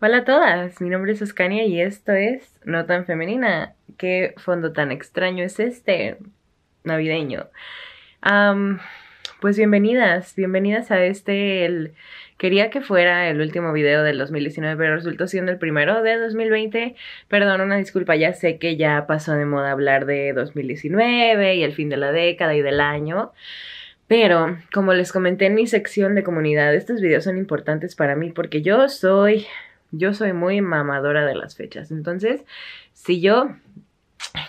Hola a todas, mi nombre es Oscania y esto es No tan femenina. ¿Qué fondo tan extraño es este? Navideño. Pues bienvenidas, bienvenidas a este, quería que fuera el último video del 2019, pero resultó siendo el primero de 2020. Perdón, una disculpa, ya sé que ya pasó de moda hablar de 2019 y el fin de la década y del año. Pero, como les comenté en mi sección de comunidad, estos videos son importantes para mí porque yo soy, yo soy muy mamadora de las fechas. Entonces, si yo,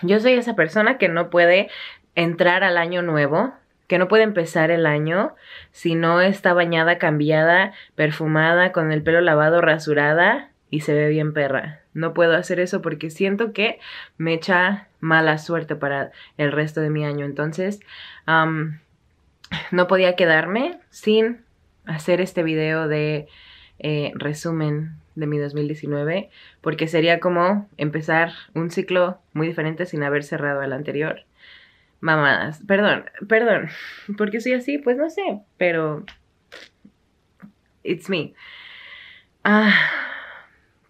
yo soy esa persona que no puede entrar al año nuevo que no puede empezar el año si no está bañada, cambiada, perfumada, con el pelo lavado, rasurada y se ve bien perra. No puedo hacer eso porque siento que me echa mala suerte para el resto de mi año. Entonces, no podía quedarme sin hacer este video de eh, resumen de mi 2019 porque sería como empezar un ciclo muy diferente sin haber cerrado el anterior mamadas. Perdón, perdón. porque soy así? Pues no sé, pero. It's me. Ah,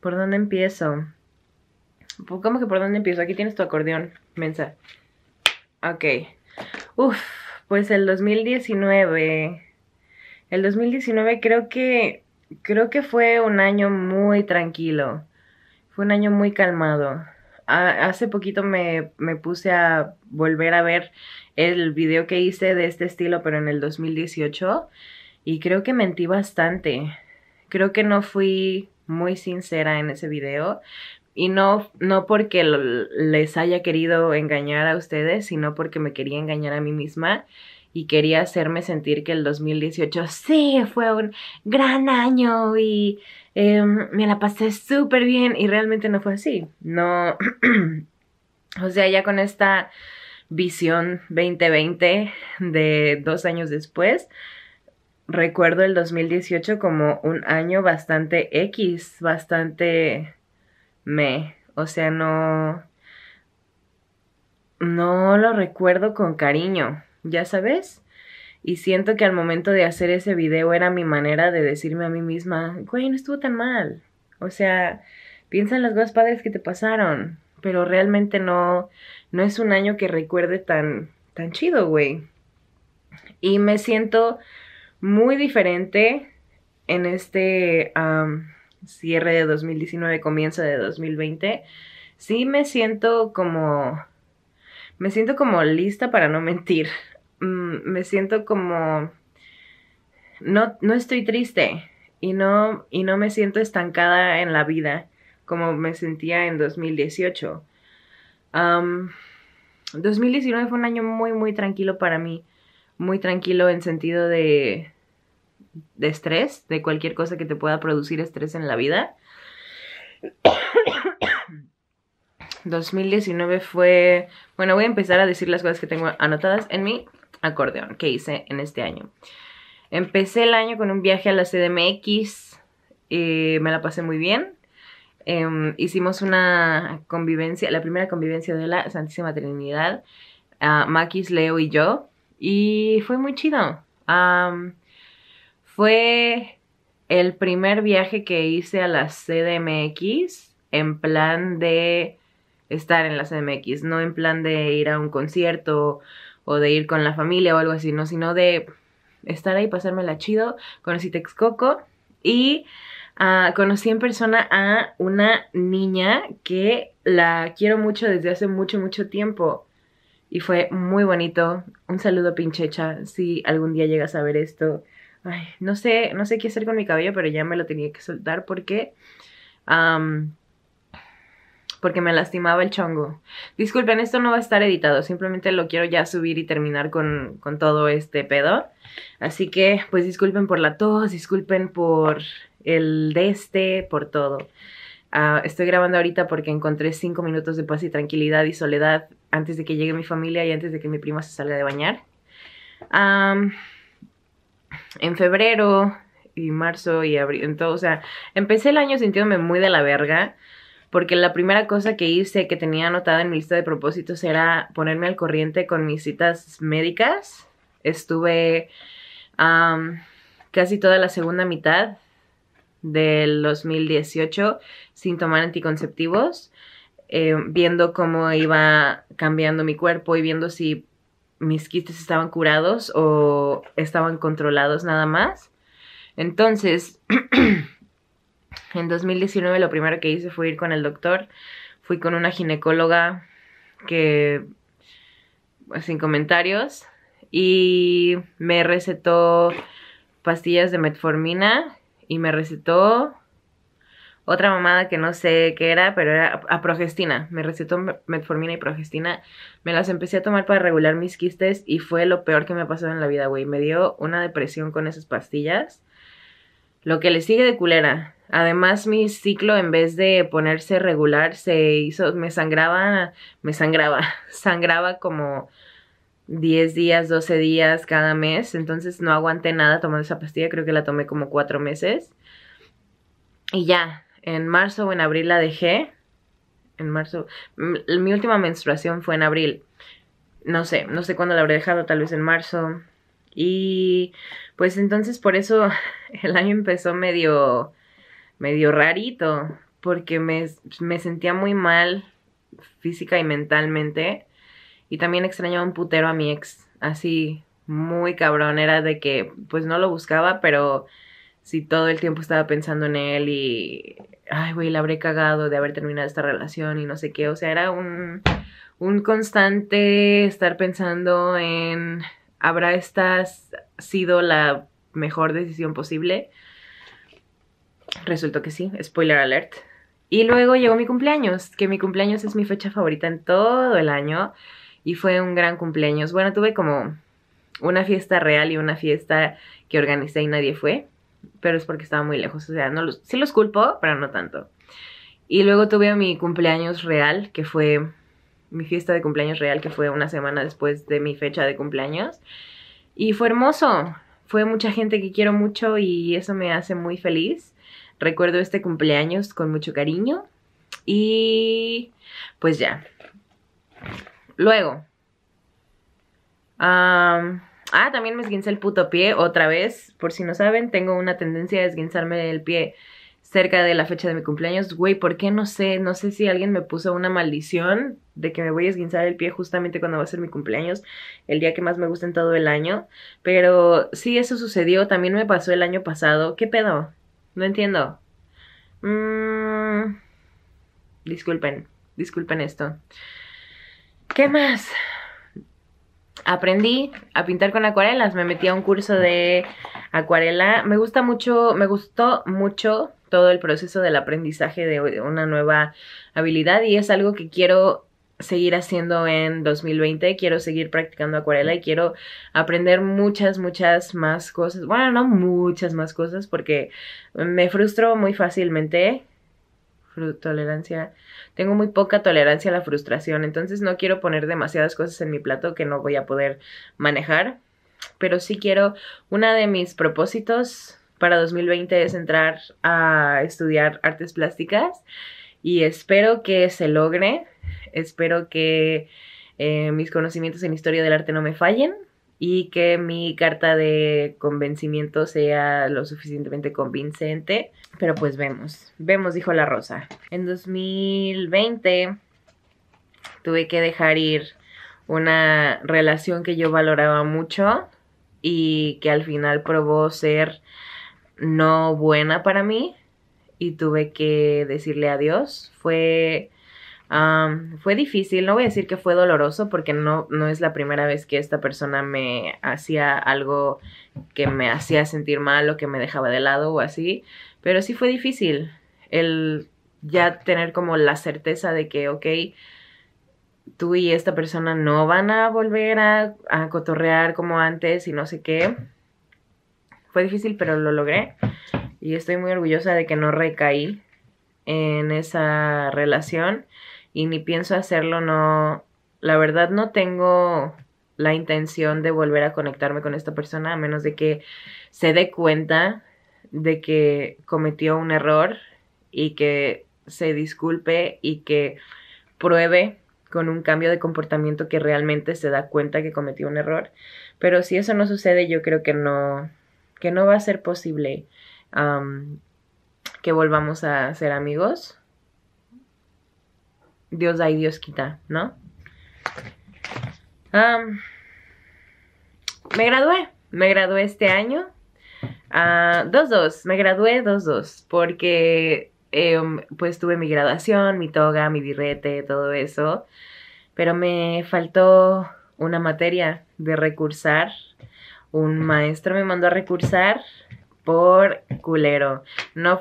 ¿por dónde empiezo? Pues, ¿Cómo que por dónde empiezo? Aquí tienes tu acordeón, mensa. Ok. Uf, pues el 2019. El 2019 creo que. Creo que fue un año muy tranquilo. Fue un año muy calmado hace poquito me, me, puse a volver a ver el video que hice de este estilo, pero en el 2018, y creo que mentí bastante. Creo que no fui muy sincera en ese video. Y no, no porque les haya querido engañar a ustedes, sino porque me quería engañar a mí misma y quería hacerme sentir que el 2018 sí fue un gran año y em, me la pasé súper bien y realmente no fue así. No, o sea, ya con esta visión 2020 de dos años después, recuerdo el 2018 como un año bastante X, bastante me, o sea, no no lo recuerdo con cariño ya sabes. Y siento que al momento de hacer ese video era mi manera de decirme a mí misma, güey, no estuvo tan mal. O sea, piensa en las cosas padres que te pasaron, pero realmente no, no es un año que recuerde tan, tan chido, güey. Y me siento muy diferente en este cierre de 2019, comienzo de 2020. Sí me siento como... Me siento como lista para no mentir. Mm, me siento como, no, no estoy triste y no, y no me siento estancada en la vida como me sentía en 2018. 2019 fue un año muy, muy tranquilo para mí, muy tranquilo en sentido de, de estrés, de cualquier cosa que te pueda producir estrés en la vida. 2019 fue, bueno, voy a empezar a decir las cosas que tengo anotadas en mi acordeón que hice en este año. Empecé el año con un viaje a la CDMX, y eh, me la pasé muy bien. Em, hicimos una convivencia, la primera convivencia de la Santísima Trinidad, a ah, Maquis, Leo y yo, y fue muy chido. fue el primer viaje que hice a la CDMX en plan de estar en la CDMX, no en plan de ir a un concierto o de ir con la familia o algo así, no, sino de estar ahí, pasármela chido. Conocí Texcoco y ah, conocí en persona a una niña que la quiero mucho desde hace mucho, mucho tiempo. Y fue muy bonito. Un saludo pinchecha, si algún día llegas a ver esto. Ay, no sé, no sé qué hacer con mi cabello, pero ya me lo tenía que soltar porque porque me lastimaba el chongo. Disculpen, esto no va a estar editado, simplemente lo quiero ya subir y terminar con, con todo este pedo. Así que, pues disculpen por la tos, disculpen por el deste, por todo. Ah, estoy grabando ahorita porque encontré cinco minutos de paz y tranquilidad y soledad antes de que llegue mi familia y antes de que mi prima se salga de bañar. en febrero y marzo y abril, todo o sea, empecé el año sintiéndome muy de la verga porque la primera cosa que hice que tenía anotada en mi lista de propósitos era ponerme al corriente con mis citas médicas. Estuve casi toda la segunda mitad del 2018 sin tomar anticonceptivos, em, viendo cómo iba cambiando mi cuerpo y viendo si mis quistes estaban curados o estaban controlados nada más. Entonces, En 2019 lo primero que hice fue ir con el doctor. Fui con una ginecóloga que, pues, sin comentarios, y me recetó pastillas de metformina y me recetó otra mamada que no sé qué era, pero era a progestina. Me recetó metformina y progestina. Me las empecé a tomar para regular mis quistes y fue lo peor que me pasó en la vida, güey. Me dio una depresión con esas pastillas. Lo que le sigue de culera, Además, mi ciclo en vez de ponerse regular se hizo, me sangraba, me sangraba, sangraba como 10 días, 12 días cada mes, entonces no aguanté nada tomando esa pastilla, creo que la tomé como 4 meses. Y ya, en marzo o en abril la dejé. En marzo, mi última menstruación fue en abril. No sé, no sé cuándo la habré dejado, tal vez en marzo. Y pues entonces por eso el año empezó medio medio rarito, porque me, me sentía muy mal física y mentalmente. Y también extrañaba un putero a mi ex, así muy cabrón. Era de que, pues no lo buscaba, pero si todo el tiempo estaba pensando en él y, ay, güey, la habré cagado de haber terminado esta relación y no sé qué. O sea, era un, un constante estar pensando en, ¿habrá esta sido la mejor decisión posible? Resultó que sí, spoiler alert. Y luego llegó mi cumpleaños, que mi cumpleaños es mi fecha favorita en todo el año y fue un gran cumpleaños. Bueno, tuve como una fiesta real y una fiesta que organicé y nadie fue, pero es porque estaba muy lejos, o sea, no los, sí los culpo, pero no tanto. Y luego tuve mi cumpleaños real, que fue mi fiesta de cumpleaños real, que fue una semana después de mi fecha de cumpleaños. Y fue hermoso, fue mucha gente que quiero mucho y eso me hace muy feliz. Recuerdo este cumpleaños con mucho cariño y pues ya. Luego. ah, también me esguincé el puto pie otra vez. Por si no saben, tengo una tendencia a esguinzarme el pie cerca de la fecha de mi cumpleaños. Güey, ¿por qué no sé? No sé si alguien me puso una maldición de que me voy a esguinzar el pie justamente cuando va a ser mi cumpleaños, el día que más me gusta en todo el año. Pero sí, eso sucedió. También me pasó el año pasado. ¿Qué pedo? No entiendo. Mm, disculpen, disculpen esto. ¿Qué más? Aprendí a pintar con acuarelas. Me metí a un curso de acuarela. Me gusta mucho, me gustó mucho todo el proceso del aprendizaje de una nueva habilidad y es algo que quiero seguir haciendo en 2020. Quiero seguir practicando acuarela y quiero aprender muchas, muchas más cosas. Bueno, no muchas más cosas porque me frustro muy fácilmente. Tolerancia. Tengo muy poca tolerancia a la frustración, entonces no quiero poner demasiadas cosas en mi plato que no voy a poder manejar. Pero sí quiero, uno de mis propósitos para 2020 es entrar a estudiar artes plásticas y espero que se logre Espero que eh, mis conocimientos en historia del arte no me fallen y que mi carta de convencimiento sea lo suficientemente convincente. Pero pues vemos, vemos, dijo la rosa. En 2020 tuve que dejar ir una relación que yo valoraba mucho y que al final probó ser no buena para mí y tuve que decirle adiós. Fue fue difícil, no voy a decir que fue doloroso porque no, no es la primera vez que esta persona me hacía algo que me hacía sentir mal o que me dejaba de lado o así, pero sí fue difícil el ya tener como la certeza de que, ok, tú y esta persona no van a volver a, a cotorrear como antes y no sé qué. Fue difícil, pero lo logré y estoy muy orgullosa de que no recaí en esa relación y ni pienso hacerlo, no, la verdad no tengo la intención de volver a conectarme con esta persona a menos de que se dé cuenta de que cometió un error y que se disculpe y que pruebe con un cambio de comportamiento que realmente se da cuenta que cometió un error. Pero si eso no sucede, yo creo que no, que no va a ser posible que volvamos a ser amigos Dios da y Dios quita, ¿no? me gradué, me gradué este año. Ah, dos, dos. me gradué dos, dos, porque em, pues tuve mi graduación, mi toga, mi birrete, todo eso, pero me faltó una materia de recursar. Un maestro me mandó a recursar por culero. No,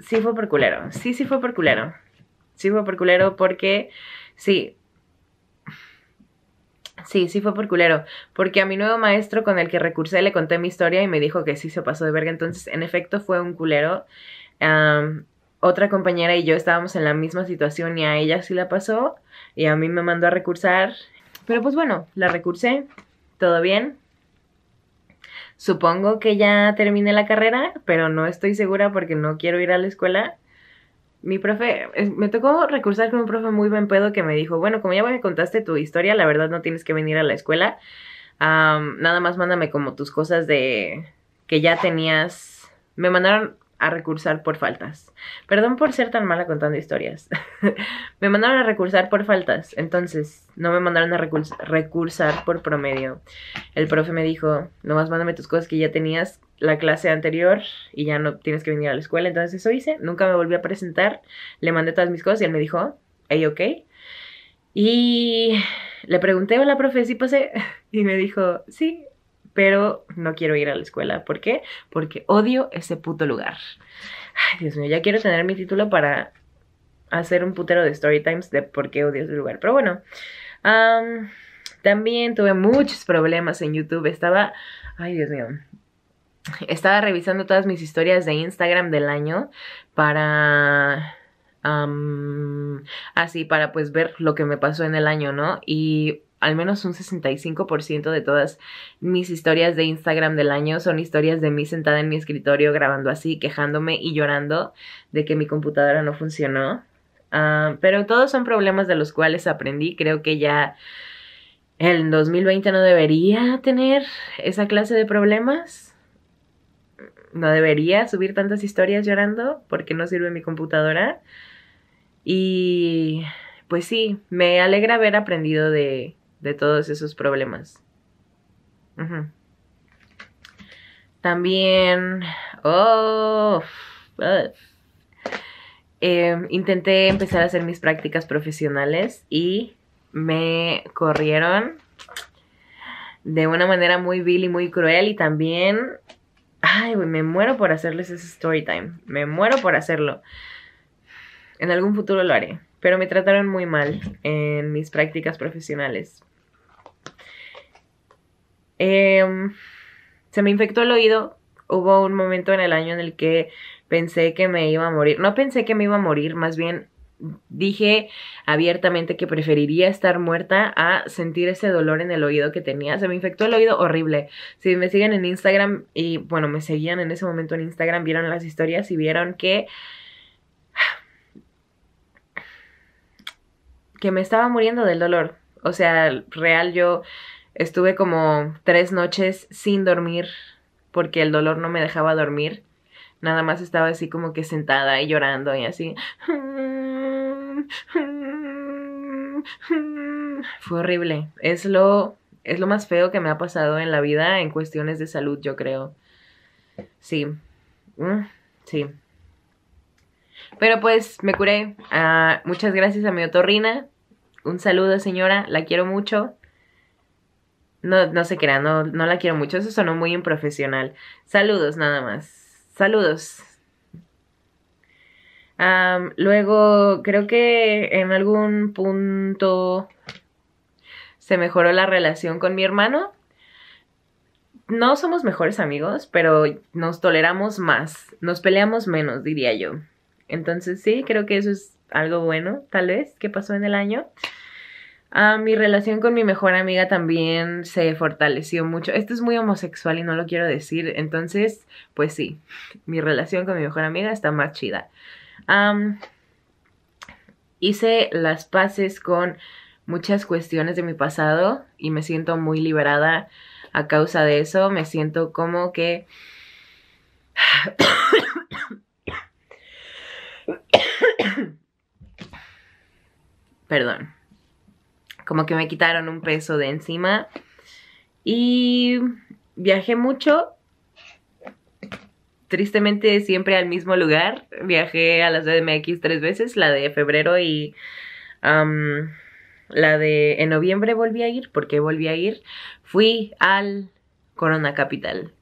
sí fue por culero, sí, sí fue por culero sí fue por culero porque, sí, Sí, sí fue por culero, porque a mi nuevo maestro con el que recursé le conté mi historia y me dijo que sí se pasó de verga, entonces en efecto fue un culero. otra compañera y yo estábamos en la misma situación y a ella sí la pasó y a mí me mandó a recursar, pero pues bueno, la recursé, todo bien. Supongo que ya terminé la carrera, pero no estoy segura porque no quiero ir a la escuela mi profe, me tocó recursar con un profe muy buen pedo que me dijo, bueno, como ya me contaste tu historia, la verdad no tienes que venir a la escuela, nada más mándame como tus cosas de que ya tenías, me mandaron a recursar por faltas. Perdón por ser tan mala contando historias. me mandaron a recursar por faltas, entonces no me mandaron a recursar por promedio. El profe me dijo, nomás mándame tus cosas que ya tenías la clase anterior y ya no tienes que venir a la escuela, entonces eso hice, nunca me volví a presentar, le mandé todas mis cosas y él me dijo, hey, ok. Y le pregunté a la profe si pasé y me dijo, sí, pero no quiero ir a la escuela. ¿Por qué? Porque odio ese puto lugar. Ay, Dios mío, ya quiero tener mi título para hacer un putero de story times de por qué odio ese lugar. Pero bueno, también tuve muchos problemas en YouTube. Estaba, ay Dios mío, estaba revisando todas mis historias de Instagram del año para... así para pues ver lo que me pasó en el año, ¿no? Y al menos un 65% de todas mis historias de Instagram del año son historias de mí sentada en mi escritorio grabando así, quejándome y llorando de que mi computadora no funcionó. Ah, pero todos son problemas de los cuales aprendí. Creo que ya en 2020 no debería tener esa clase de problemas. No debería subir tantas historias llorando porque no sirve mi computadora. Y pues sí, me alegra haber aprendido de, de todos esos problemas. También, oh, eh, intenté empezar a hacer mis prácticas profesionales y me corrieron de una manera muy vil y muy cruel y también, ay, me muero por hacerles ese story time, me muero por hacerlo. En algún futuro lo haré, pero me trataron muy mal en mis prácticas profesionales. Em, se me infectó el oído. Hubo un momento en el año en el que pensé que me iba a morir. No pensé que me iba a morir, más bien dije abiertamente que preferiría estar muerta a sentir ese dolor en el oído que tenía. Se me infectó el oído horrible. Si me siguen en Instagram y bueno, me seguían en ese momento en Instagram, vieron las historias y vieron que que me estaba muriendo del dolor. O sea, real yo Estuve como tres noches sin dormir porque el dolor no me dejaba dormir. Nada más estaba así como que sentada y llorando y así. Fue horrible. Es lo, es lo más feo que me ha pasado en la vida en cuestiones de salud, yo creo. Sí. Mm, sí. Pero pues me curé. Ah, muchas gracias a mi otorrina. Un saludo, señora. La quiero mucho. No, no se crean, no, no la quiero mucho. Eso sonó muy improfesional. Saludos, nada más. Saludos. luego, creo que en algún punto se mejoró la relación con mi hermano. No somos mejores amigos, pero nos toleramos más, nos peleamos menos, diría yo. Entonces sí, creo que eso es algo bueno, tal vez, que pasó en el año mi relación con mi mejor amiga también se fortaleció mucho. Esto es muy homosexual y no lo quiero decir. Entonces, pues sí, mi relación con mi mejor amiga está más chida. hice las paces con muchas cuestiones de mi pasado y me siento muy liberada a causa de eso. Me siento como que... Perdón como que me quitaron un peso de encima. Y viajé mucho. Tristemente siempre al mismo lugar. Viajé a la CDMX tres veces, la de febrero y la de en noviembre volví a ir. porque volví a ir? Fui al Corona Capital.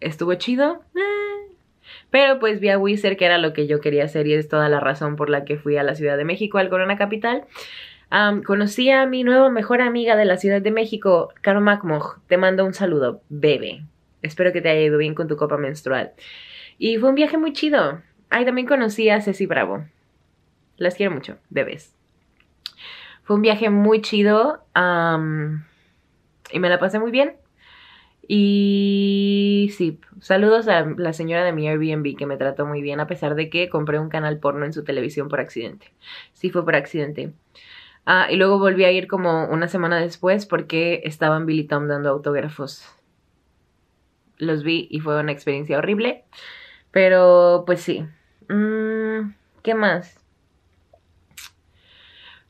estuvo chido. Eh. Pero pues vi a Wizard, que era lo que yo quería hacer y es toda la razón por la que fui a la Ciudad de México, al Corona Capital conocí a mi nueva mejor amiga de la Ciudad de México, Caro Macmog. Te mando un saludo, bebé. Espero que te haya ido bien con tu copa menstrual. Y fue un viaje muy chido. Ay, también conocí a Ceci Bravo. Las quiero mucho, bebés. Fue un viaje muy chido y me la pasé muy bien. Y sí, saludos a la señora de mi Airbnb que me trató muy bien a pesar de que compré un canal porno en su televisión por accidente. Sí, fue por accidente. Ah, y luego volví a ir como una semana después porque estaban Billy Tom dando autógrafos. Los vi y fue una experiencia horrible. Pero pues sí. Mm, ¿Qué más?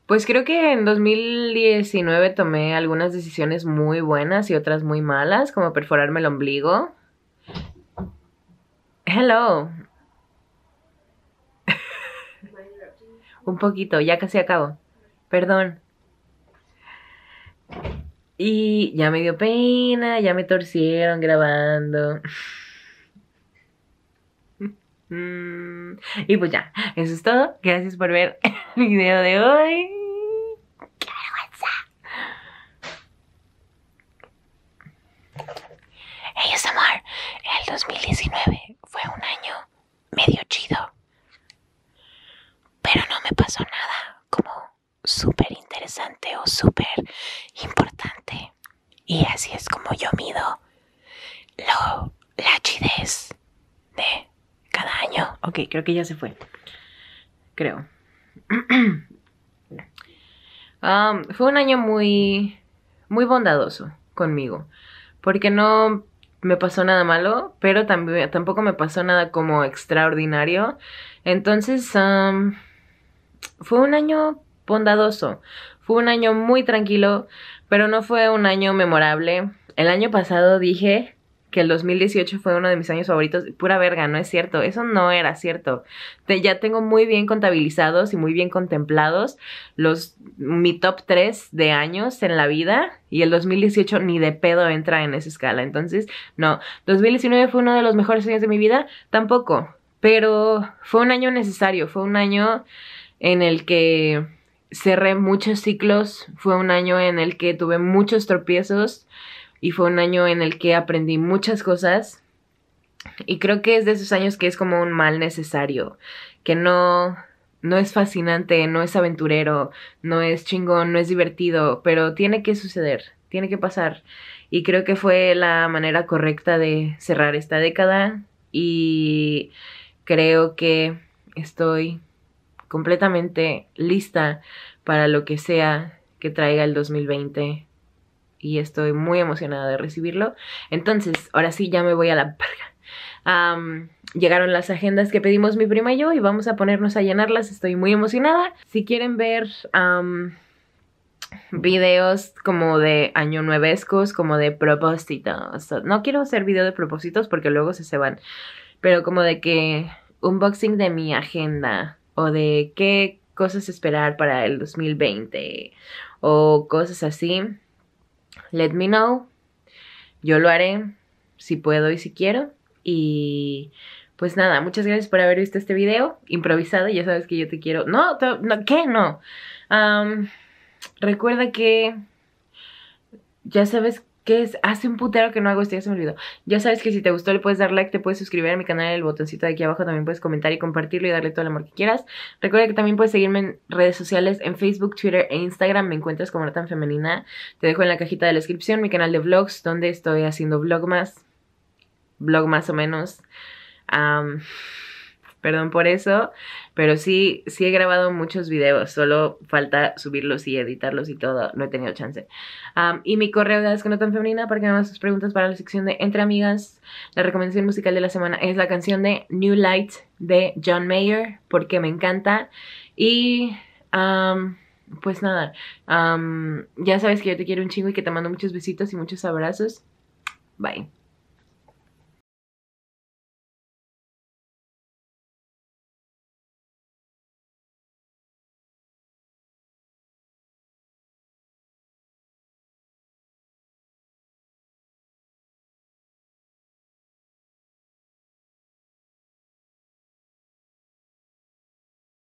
Pues creo que en 2019 tomé algunas decisiones muy buenas y otras muy malas, como perforarme el ombligo. Hello. Un poquito, ya casi acabo perdón. Y ya me dio pena, ya me torcieron grabando. Y pues ya, eso es todo. Gracias por ver el video de hoy. ¡Qué vergüenza! Hey, Samar, el 2019 fue un año medio chido, pero no me pasó nada súper interesante o súper importante. Y así es como yo mido lo, la chidez de cada año. Ok, creo que ya se fue. Creo. fue un año muy, muy bondadoso conmigo. Porque no me pasó nada malo, pero también, tampoco me pasó nada como extraordinario. Entonces, fue un año bondadoso. Fue un año muy tranquilo, pero no fue un año memorable. El año pasado dije que el 2018 fue uno de mis años favoritos. Pura verga, no es cierto. Eso no era cierto. ya tengo muy bien contabilizados y muy bien contemplados los, mi top 3 de años en la vida y el 2018 ni de pedo entra en esa escala. Entonces, no. 2019 fue uno de los mejores años de mi vida, tampoco. Pero fue un año necesario, fue un año en el que cerré muchos ciclos, fue un año en el que tuve muchos tropiezos y fue un año en el que aprendí muchas cosas y creo que es de esos años que es como un mal necesario, que no no es fascinante, no es aventurero, no es chingón, no es divertido, pero tiene que suceder, tiene que pasar. Y creo que fue la manera correcta de cerrar esta década y creo que estoy completamente lista para lo que sea que traiga el 2020 y estoy muy emocionada de recibirlo. Entonces, ahora sí, ya me voy a la parga. llegaron las agendas que pedimos mi prima y yo y vamos a ponernos a llenarlas. Estoy muy emocionada. Si quieren ver videos como de año nuevescos, como de propósitos. No quiero hacer video de propósitos porque luego se se van. Pero como de que unboxing de mi agenda o de qué cosas esperar para el 2020 o cosas así, let me know. Yo lo haré si puedo y si quiero. Y pues nada, muchas gracias por haber visto este video improvisado. Ya sabes que yo te quiero. No, ¿qué? No. recuerda que ya sabes ¿Qué es? Hace un putero que no hago esto, ya se me olvidó. Ya sabes que si te gustó le puedes dar like, te puedes suscribir a mi canal el botoncito de aquí abajo, también puedes comentar y compartirlo y darle todo el amor que quieras. Recuerda que también puedes seguirme en redes sociales, en Facebook, Twitter e Instagram, me encuentras como tan Femenina. Te dejo en la cajita de la descripción mi canal de vlogs, donde estoy haciendo vlogmas. más, vlog más o menos perdón por eso, pero sí, sí he grabado muchos videos, solo falta subirlos y editarlos y todo, no he tenido chance. y mi correo de las que no tan femenina para que me hagan sus preguntas para la sección de Entre Amigas. La recomendación musical de la semana es la canción de New Light de John Mayer, porque me encanta. Y... pues nada, ya sabes que yo te quiero un chingo y que te mando muchos besitos y muchos abrazos. Bye.